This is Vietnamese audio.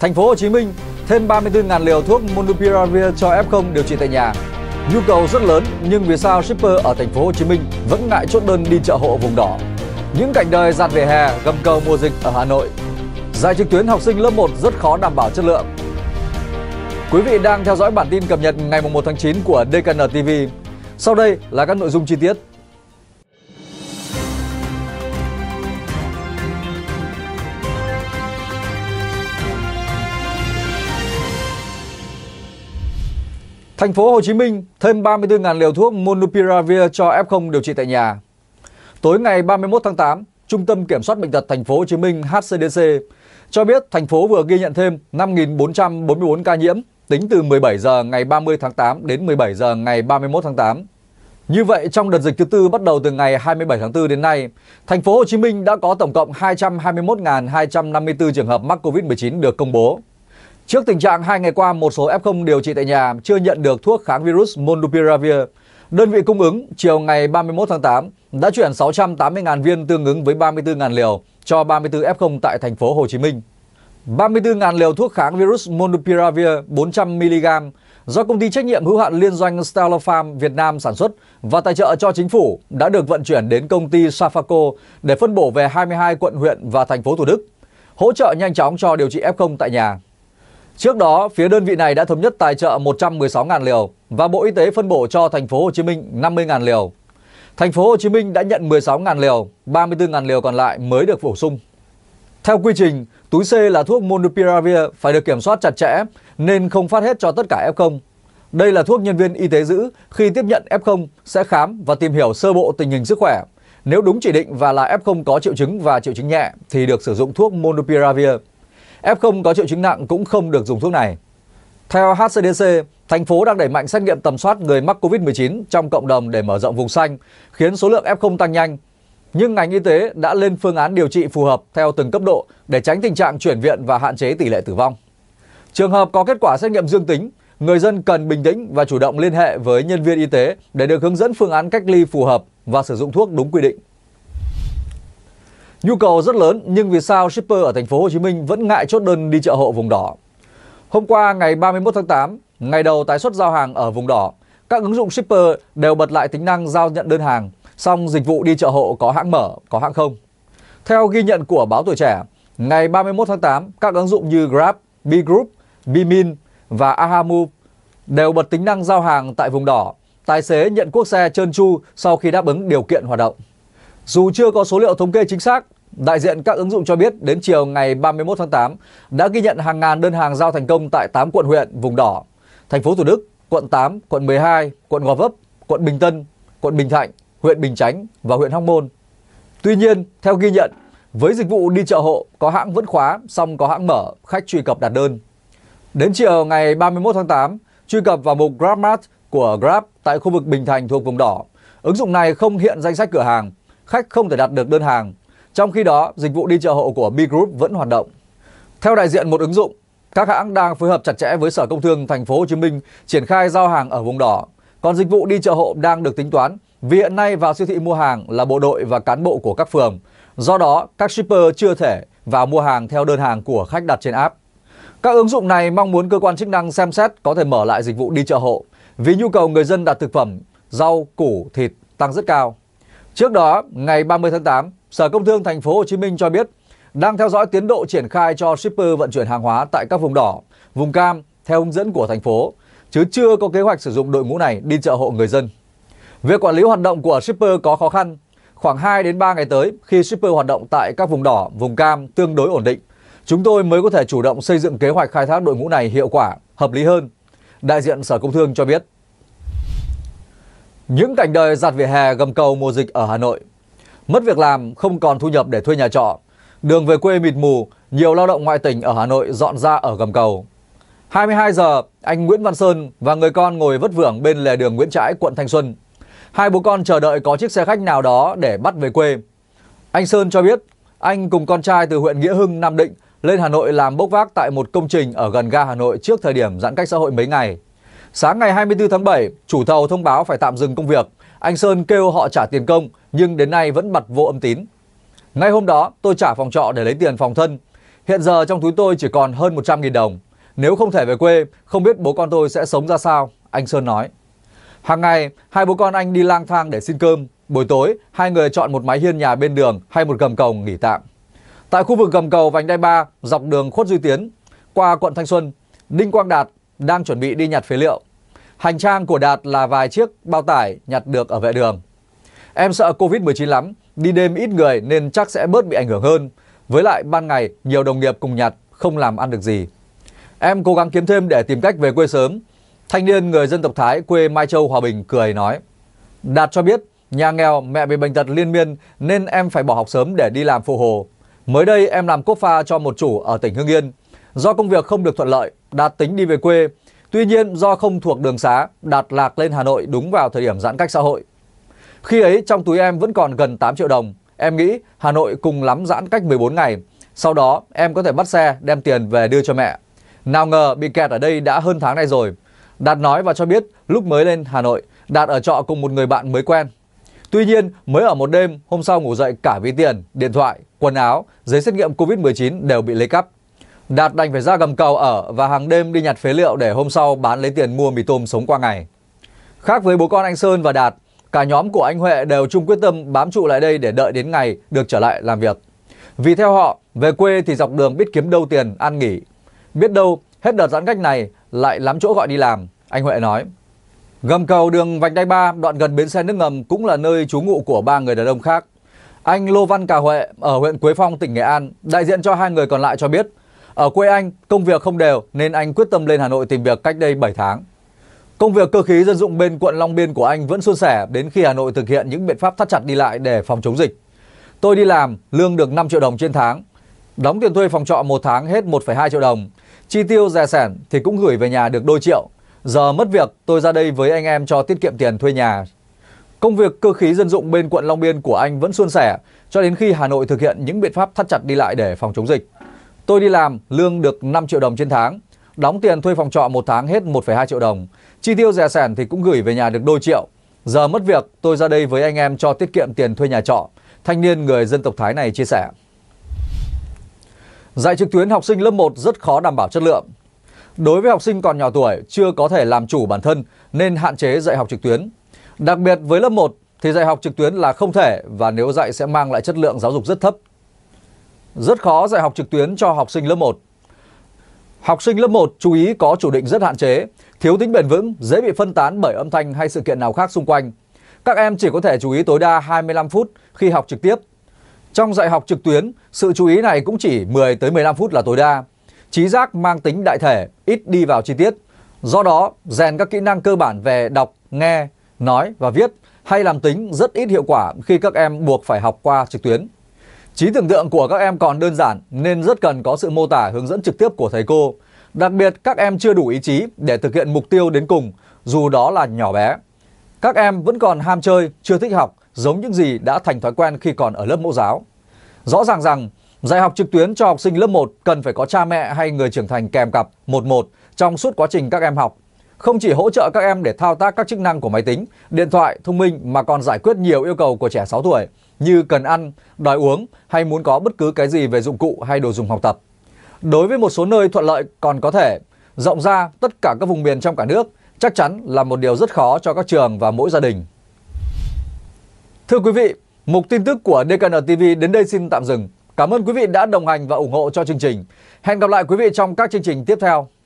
Thành phố Hồ Chí Minh thêm 34.000 liều thuốc Monopiravir cho F0 điều trị tại nhà. Nhu cầu rất lớn nhưng vì sao shipper ở thành phố Hồ Chí Minh vẫn ngại chốt đơn đi chợ hộ vùng đỏ? Những cảnh đời dạt về hè gầm cầu mùa dịch ở Hà Nội. dạy trực tuyến học sinh lớp 1 rất khó đảm bảo chất lượng. Quý vị đang theo dõi bản tin cập nhật ngày 1 tháng 9 của DKN TV. Sau đây là các nội dung chi tiết. Thành phố Hồ Chí Minh thêm 34.000 liều thuốc Monupiravir cho F0 điều trị tại nhà. Tối ngày 31 tháng 8, Trung tâm Kiểm soát bệnh tật Thành phố Hồ Chí Minh HCDC cho biết thành phố vừa ghi nhận thêm 5.444 ca nhiễm tính từ 17 giờ ngày 30 tháng 8 đến 17 giờ ngày 31 tháng 8. Như vậy trong đợt dịch thứ tư bắt đầu từ ngày 27 tháng 4 đến nay, thành phố Hồ Chí Minh đã có tổng cộng 221.254 trường hợp mắc Covid-19 được công bố. Trước tình trạng hai ngày qua một số F0 điều trị tại nhà chưa nhận được thuốc kháng virus Monupiravir, đơn vị cung ứng chiều ngày 31 tháng 8 đã chuyển 680.000 viên tương ứng với 34.000 liều cho 34 F0 tại thành phố Hồ Chí Minh. 34.000 liều thuốc kháng virus Monupiravir 400mg do công ty trách nhiệm hữu hạn liên doanh Stalofarm Việt Nam sản xuất và tài trợ cho chính phủ đã được vận chuyển đến công ty Safaco để phân bổ về 22 quận huyện và thành phố Thủ Đức, hỗ trợ nhanh chóng cho điều trị F0 tại nhà. Trước đó, phía đơn vị này đã thống nhất tài trợ 116.000 liều và Bộ Y tế phân bổ cho thành phố Hồ Chí Minh 50.000 liều. Thành phố Hồ Chí Minh đã nhận 16.000 liều, 34.000 liều còn lại mới được bổ sung. Theo quy trình, túi C là thuốc Monopiravir phải được kiểm soát chặt chẽ nên không phát hết cho tất cả F0. Đây là thuốc nhân viên y tế giữ khi tiếp nhận F0 sẽ khám và tìm hiểu sơ bộ tình hình sức khỏe. Nếu đúng chỉ định và là F0 có triệu chứng và triệu chứng nhẹ thì được sử dụng thuốc Monopiravir. F0 có triệu chứng nặng cũng không được dùng thuốc này. Theo HCDC, thành phố đang đẩy mạnh xét nghiệm tầm soát người mắc COVID-19 trong cộng đồng để mở rộng vùng xanh, khiến số lượng F0 tăng nhanh. Nhưng ngành y tế đã lên phương án điều trị phù hợp theo từng cấp độ để tránh tình trạng chuyển viện và hạn chế tỷ lệ tử vong. Trường hợp có kết quả xét nghiệm dương tính, người dân cần bình tĩnh và chủ động liên hệ với nhân viên y tế để được hướng dẫn phương án cách ly phù hợp và sử dụng thuốc đúng quy định. Nhu cầu rất lớn nhưng vì sao shipper ở thành phố Hồ Chí Minh vẫn ngại chốt đơn đi chợ hộ vùng đỏ? Hôm qua ngày 31 tháng 8, ngày đầu tái xuất giao hàng ở vùng đỏ, các ứng dụng shipper đều bật lại tính năng giao nhận đơn hàng, song dịch vụ đi chợ hộ có hãng mở, có hãng không. Theo ghi nhận của báo Tuổi Trẻ, ngày 31 tháng 8, các ứng dụng như Grab, Bgroup, Bimin và Ahamu đều bật tính năng giao hàng tại vùng đỏ. Tài xế nhận quốc xe trơn tru sau khi đáp ứng điều kiện hoạt động. Dù chưa có số liệu thống kê chính xác, đại diện các ứng dụng cho biết đến chiều ngày 31 tháng 8 đã ghi nhận hàng ngàn đơn hàng giao thành công tại 8 quận huyện vùng đỏ, thành phố Thủ Đức, quận 8, quận 12, quận Gò Vấp, quận Bình Tân, quận Bình Thạnh, huyện Bình Chánh và huyện Hóc Môn. Tuy nhiên, theo ghi nhận, với dịch vụ đi chợ hộ, có hãng vẫn khóa, song có hãng mở, khách truy cập đặt đơn. Đến chiều ngày 31 tháng 8, truy cập vào mục GrabMart của Grab tại khu vực Bình Thành thuộc vùng đỏ. Ứng dụng này không hiện danh sách cửa hàng, khách không thể đặt được đơn hàng. Trong khi đó, dịch vụ đi chợ hộ của B Group vẫn hoạt động. Theo đại diện một ứng dụng, các hãng đang phối hợp chặt chẽ với Sở Công Thương Thành phố Hồ Chí Minh triển khai giao hàng ở vùng đỏ. Còn dịch vụ đi chợ hộ đang được tính toán vì hiện nay vào siêu thị mua hàng là bộ đội và cán bộ của các phường. Do đó, các shipper chưa thể vào mua hàng theo đơn hàng của khách đặt trên app. Các ứng dụng này mong muốn cơ quan chức năng xem xét có thể mở lại dịch vụ đi chợ hộ vì nhu cầu người dân đặt thực phẩm, rau, củ, thịt tăng rất cao. Trước đó, ngày 30 tháng 8, Sở Công Thương Thành phố Hồ Chí Minh cho biết đang theo dõi tiến độ triển khai cho shipper vận chuyển hàng hóa tại các vùng đỏ, vùng cam theo hướng dẫn của thành phố, chứ chưa có kế hoạch sử dụng đội ngũ này đi chợ hộ người dân. Việc quản lý hoạt động của shipper có khó khăn, khoảng 2 đến 3 ngày tới khi shipper hoạt động tại các vùng đỏ, vùng cam tương đối ổn định, chúng tôi mới có thể chủ động xây dựng kế hoạch khai thác đội ngũ này hiệu quả, hợp lý hơn, đại diện Sở Công Thương cho biết. Những cảnh đời giặt vỉa hè gầm cầu mùa dịch ở Hà Nội. Mất việc làm, không còn thu nhập để thuê nhà trọ. Đường về quê mịt mù, nhiều lao động ngoại tỉnh ở Hà Nội dọn ra ở gầm cầu. 22 giờ, anh Nguyễn Văn Sơn và người con ngồi vất vưởng bên lề đường Nguyễn Trãi, quận Thanh Xuân. Hai bố con chờ đợi có chiếc xe khách nào đó để bắt về quê. Anh Sơn cho biết, anh cùng con trai từ huyện Nghĩa Hưng, Nam Định lên Hà Nội làm bốc vác tại một công trình ở gần ga Hà Nội trước thời điểm giãn cách xã hội mấy ngày. Sáng ngày 24 tháng 7, chủ thầu thông báo phải tạm dừng công việc. Anh Sơn kêu họ trả tiền công nhưng đến nay vẫn bật vô âm tín. Ngay hôm đó, tôi trả phòng trọ để lấy tiền phòng thân. Hiện giờ trong túi tôi chỉ còn hơn 100.000 đồng. Nếu không thể về quê, không biết bố con tôi sẽ sống ra sao, anh Sơn nói. Hàng ngày, hai bố con anh đi lang thang để xin cơm. Buổi tối, hai người chọn một mái hiên nhà bên đường hay một gầm cầu nghỉ tạm. Tại khu vực gầm cầu Vành Đai ba, dọc đường Khuất Duy Tiến, qua quận Thanh Xuân, Đinh Quang Đạt đang chuẩn bị đi nhặt phế liệu. Hành trang của Đạt là vài chiếc bao tải nhặt được ở vệ đường. Em sợ Covid-19 lắm, đi đêm ít người nên chắc sẽ bớt bị ảnh hưởng hơn. Với lại ban ngày nhiều đồng nghiệp cùng nhặt không làm ăn được gì. Em cố gắng kiếm thêm để tìm cách về quê sớm. Thanh niên người dân tộc Thái quê Mai Châu Hòa Bình cười nói. Đạt cho biết nhà nghèo mẹ bị bệnh tật liên miên nên em phải bỏ học sớm để đi làm phụ hồ. Mới đây em làm cốt pha cho một chủ ở tỉnh Hưng Yên. Do công việc không được thuận lợi Đạt tính đi về quê. Tuy nhiên do không thuộc đường xá, Đạt lạc lên Hà Nội đúng vào thời điểm giãn cách xã hội. Khi ấy trong túi em vẫn còn gần 8 triệu đồng. Em nghĩ Hà Nội cùng lắm giãn cách 14 ngày. Sau đó em có thể bắt xe đem tiền về đưa cho mẹ. Nào ngờ bị kẹt ở đây đã hơn tháng nay rồi. Đạt nói và cho biết lúc mới lên Hà Nội, Đạt ở trọ cùng một người bạn mới quen. Tuy nhiên, mới ở một đêm, hôm sau ngủ dậy cả ví tiền, điện thoại, quần áo, giấy xét nghiệm COVID-19 đều bị lấy cắp. Đạt đành phải ra gầm cầu ở và hàng đêm đi nhặt phế liệu để hôm sau bán lấy tiền mua mì tôm sống qua ngày. Khác với bố con anh Sơn và Đạt, cả nhóm của anh Huệ đều chung quyết tâm bám trụ lại đây để đợi đến ngày được trở lại làm việc. Vì theo họ, về quê thì dọc đường biết kiếm đâu tiền ăn nghỉ. Biết đâu, hết đợt giãn cách này lại lắm chỗ gọi đi làm, anh Huệ nói. Gầm cầu đường vành đai 3 đoạn gần bến xe nước ngầm cũng là nơi trú ngụ của ba người đàn ông khác. Anh Lô Văn Cà Huệ ở huyện Quế Phong, tỉnh Nghệ An, đại diện cho hai người còn lại cho biết – ở quê anh, công việc không đều nên anh quyết tâm lên Hà Nội tìm việc cách đây 7 tháng. Công việc cơ khí dân dụng bên quận Long Biên của anh vẫn suôn sẻ đến khi Hà Nội thực hiện những biện pháp thắt chặt đi lại để phòng chống dịch. Tôi đi làm, lương được 5 triệu đồng trên tháng. Đóng tiền thuê phòng trọ một tháng hết 1,2 triệu đồng. Chi tiêu rẻ sẻn thì cũng gửi về nhà được đôi triệu. Giờ mất việc, tôi ra đây với anh em cho tiết kiệm tiền thuê nhà. Công việc cơ khí dân dụng bên quận Long Biên của anh vẫn suôn sẻ cho đến khi Hà Nội thực hiện những biện pháp thắt chặt đi lại để phòng chống dịch. Tôi đi làm, lương được 5 triệu đồng trên tháng. Đóng tiền thuê phòng trọ một tháng hết 1,2 triệu đồng. Chi tiêu rẻ sẻn thì cũng gửi về nhà được đôi triệu. Giờ mất việc, tôi ra đây với anh em cho tiết kiệm tiền thuê nhà trọ. Thanh niên người dân tộc Thái này chia sẻ. Dạy trực tuyến học sinh lớp 1 rất khó đảm bảo chất lượng. Đối với học sinh còn nhỏ tuổi, chưa có thể làm chủ bản thân nên hạn chế dạy học trực tuyến. Đặc biệt với lớp 1 thì dạy học trực tuyến là không thể và nếu dạy sẽ mang lại chất lượng giáo dục rất thấp rất khó dạy học trực tuyến cho học sinh lớp 1. Học sinh lớp 1 chú ý có chủ định rất hạn chế, thiếu tính bền vững, dễ bị phân tán bởi âm thanh hay sự kiện nào khác xung quanh. Các em chỉ có thể chú ý tối đa 25 phút khi học trực tiếp. Trong dạy học trực tuyến, sự chú ý này cũng chỉ 10 tới 15 phút là tối đa. Trí giác mang tính đại thể, ít đi vào chi tiết. Do đó, rèn các kỹ năng cơ bản về đọc, nghe, nói và viết hay làm tính rất ít hiệu quả khi các em buộc phải học qua trực tuyến. Trí tưởng tượng của các em còn đơn giản nên rất cần có sự mô tả hướng dẫn trực tiếp của thầy cô. Đặc biệt các em chưa đủ ý chí để thực hiện mục tiêu đến cùng, dù đó là nhỏ bé. Các em vẫn còn ham chơi, chưa thích học, giống những gì đã thành thói quen khi còn ở lớp mẫu giáo. Rõ ràng rằng, dạy học trực tuyến cho học sinh lớp 1 cần phải có cha mẹ hay người trưởng thành kèm cặp 1-1 trong suốt quá trình các em học không chỉ hỗ trợ các em để thao tác các chức năng của máy tính, điện thoại, thông minh mà còn giải quyết nhiều yêu cầu của trẻ 6 tuổi như cần ăn, đòi uống hay muốn có bất cứ cái gì về dụng cụ hay đồ dùng học tập. Đối với một số nơi thuận lợi còn có thể rộng ra tất cả các vùng miền trong cả nước chắc chắn là một điều rất khó cho các trường và mỗi gia đình. Thưa quý vị, mục tin tức của DKN TV đến đây xin tạm dừng. Cảm ơn quý vị đã đồng hành và ủng hộ cho chương trình. Hẹn gặp lại quý vị trong các chương trình tiếp theo.